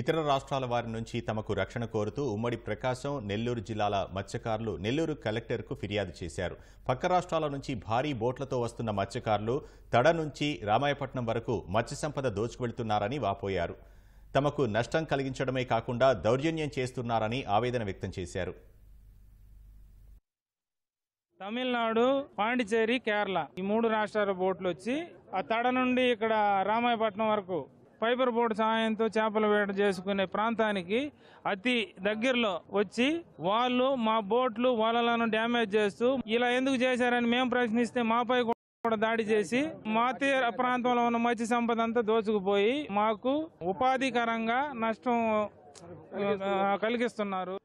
ఇతర రాష్ట్రాల వారి నుంచి తమకు రక్షణ కోరుతూ ఉమ్మడి ప్రకాశం నెల్లూరు జిల్లాల మత్స్యకారులు నెల్లూరు కలెక్టర్కు ఫిర్యాదు చేశారు పక్క రాష్ట్రాల నుంచి భారీ బోట్లతో వస్తున్న మత్స్యకారులు తడ నుంచి రామాయపట్నం వరకు మత్స్య సంపద దోచుకువెళ్తున్నారని వాపోయారు తమకు నష్టం కలిగించడమే కాకుండా దౌర్జన్యం చేస్తున్నారని ఆవేదన వ్యక్తం చేశారు తమిళనాడు పాండిచేరి కేరళ ఈ మూడు రాష్ట్రాల బోట్లు వచ్చి ఆ తడ నుండి ఇక్కడ రామాయపట్నం వరకు పైపర్ బోర్డు సహాయంతో చేపల వేట చేసుకునే ప్రాంతానికి అతి దగ్గరలో వచ్చి వాళ్ళు మా బోట్లు వాళ్ళను డ్యామేజ్ చేస్తూ ఇలా ఎందుకు చేశారని మేము ప్రశ్నిస్తే మాపై కూడా దాడి చేసి మా తీర ప్రాంతంలో ఉన్న మత్స్య సంపద అంతా దోచుకుపోయి మాకు ఉపాధికరంగా నష్టం కలిగిస్తున్నారు